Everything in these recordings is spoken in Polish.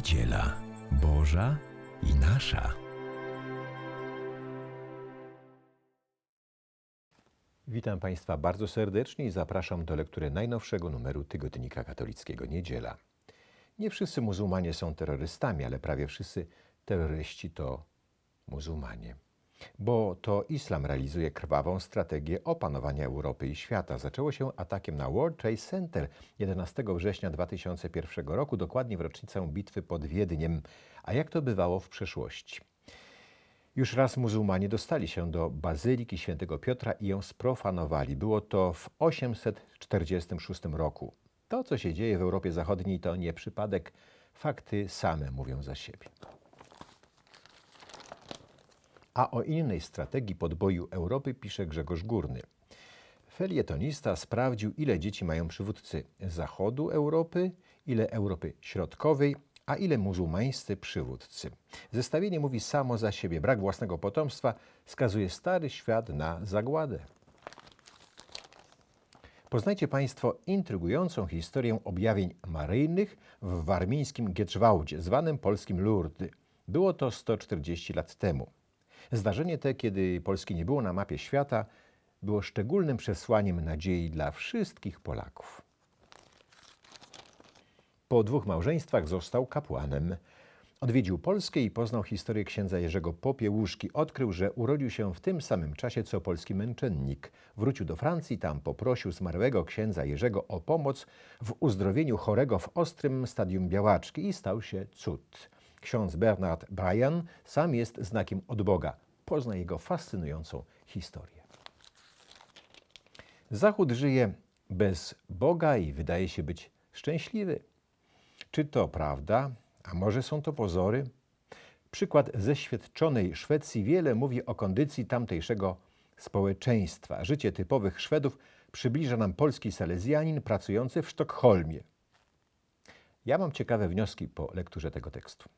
Niedziela Boża i nasza. Witam Państwa bardzo serdecznie i zapraszam do lektury najnowszego numeru Tygodnika Katolickiego Niedziela. Nie wszyscy muzułmanie są terrorystami, ale prawie wszyscy terroryści to muzułmanie bo to islam realizuje krwawą strategię opanowania Europy i świata. Zaczęło się atakiem na World Trade Center 11 września 2001 roku, dokładnie w rocznicę bitwy pod Wiedniem. A jak to bywało w przeszłości? Już raz muzułmanie dostali się do Bazyliki Świętego Piotra i ją sprofanowali. Było to w 846 roku. To, co się dzieje w Europie Zachodniej, to nie przypadek. Fakty same mówią za siebie. A o innej strategii podboju Europy pisze Grzegorz Górny. Felietonista sprawdził, ile dzieci mają przywódcy zachodu Europy, ile Europy Środkowej, a ile muzułmańscy przywódcy. Zestawienie mówi samo za siebie. Brak własnego potomstwa skazuje stary świat na zagładę. Poznajcie Państwo intrygującą historię objawień maryjnych w warmińskim Gieczwałdzie, zwanym polskim Lourdes. Było to 140 lat temu. Zdarzenie te, kiedy Polski nie było na mapie świata, było szczególnym przesłaniem nadziei dla wszystkich Polaków. Po dwóch małżeństwach został kapłanem. Odwiedził Polskę i poznał historię księdza Jerzego Popiełuszki. Odkrył, że urodził się w tym samym czasie co polski męczennik. Wrócił do Francji, tam poprosił zmarłego księdza Jerzego o pomoc w uzdrowieniu chorego w ostrym stadium białaczki i stał się cud. Ksiądz Bernard Bryan sam jest znakiem od Boga. Pozna jego fascynującą historię. Zachód żyje bez Boga i wydaje się być szczęśliwy. Czy to prawda, a może są to pozory? Przykład ze świadczonej Szwecji wiele mówi o kondycji tamtejszego społeczeństwa. Życie typowych Szwedów przybliża nam polski salezjanin pracujący w Sztokholmie. Ja mam ciekawe wnioski po lekturze tego tekstu.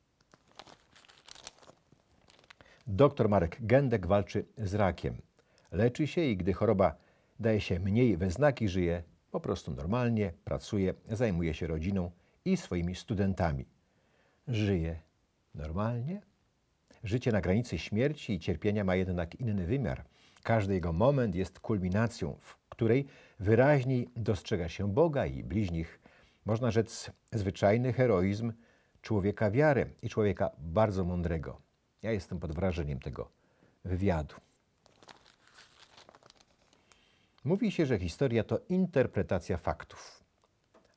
Doktor Marek Gędek walczy z rakiem. Leczy się i gdy choroba daje się mniej we znaki, żyje po prostu normalnie, pracuje, zajmuje się rodziną i swoimi studentami. Żyje normalnie? Życie na granicy śmierci i cierpienia ma jednak inny wymiar. Każdy jego moment jest kulminacją, w której wyraźniej dostrzega się Boga i bliźnich. Można rzec zwyczajny heroizm człowieka wiary i człowieka bardzo mądrego. Ja jestem pod wrażeniem tego wywiadu. Mówi się, że historia to interpretacja faktów.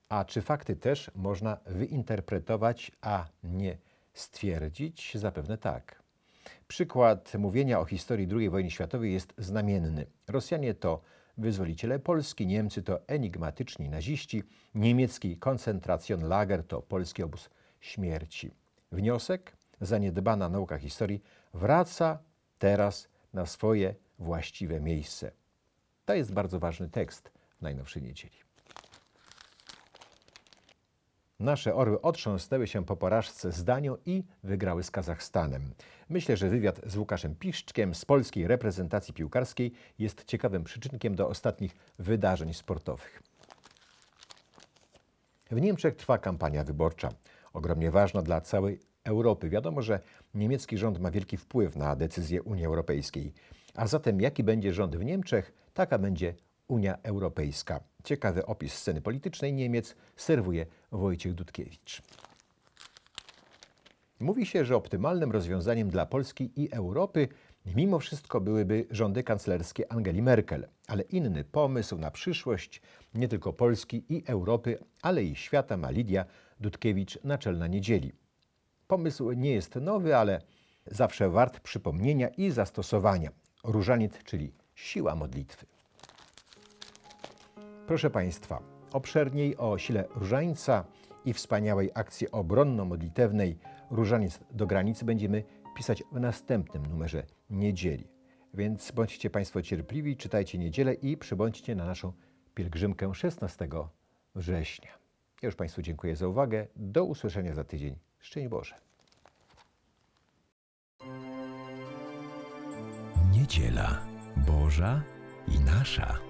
A czy fakty też można wyinterpretować, a nie stwierdzić? Zapewne tak. Przykład mówienia o historii II wojny światowej jest znamienny. Rosjanie to wyzwoliciele Polski, Niemcy to enigmatyczni naziści, niemiecki lager to polski obóz śmierci. Wniosek? zaniedbana nauka historii wraca teraz na swoje właściwe miejsce. To jest bardzo ważny tekst w najnowszej niedzieli. Nasze orły otrząsnęły się po porażce z Danią i wygrały z Kazachstanem. Myślę, że wywiad z Łukaszem Piszczkiem z polskiej reprezentacji piłkarskiej jest ciekawym przyczynkiem do ostatnich wydarzeń sportowych. W Niemczech trwa kampania wyborcza, ogromnie ważna dla całej Europy. Wiadomo, że niemiecki rząd ma wielki wpływ na decyzje Unii Europejskiej. A zatem jaki będzie rząd w Niemczech, taka będzie Unia Europejska. Ciekawy opis sceny politycznej Niemiec serwuje Wojciech Dudkiewicz. Mówi się, że optymalnym rozwiązaniem dla Polski i Europy mimo wszystko byłyby rządy kanclerskie Angeli Merkel, ale inny pomysł na przyszłość nie tylko Polski i Europy, ale i świata ma Lidia Dudkiewicz, naczelna niedzieli. Pomysł nie jest nowy, ale zawsze wart przypomnienia i zastosowania. Różaniec, czyli siła modlitwy. Proszę Państwa, obszerniej o sile różańca i wspaniałej akcji obronno-modlitewnej Różaniec do granicy będziemy pisać w następnym numerze niedzieli. Więc bądźcie Państwo cierpliwi, czytajcie niedzielę i przybądźcie na naszą pielgrzymkę 16 września. Ja już Państwu dziękuję za uwagę. Do usłyszenia za tydzień. Szczęść Boże. Niedziela Boża i nasza.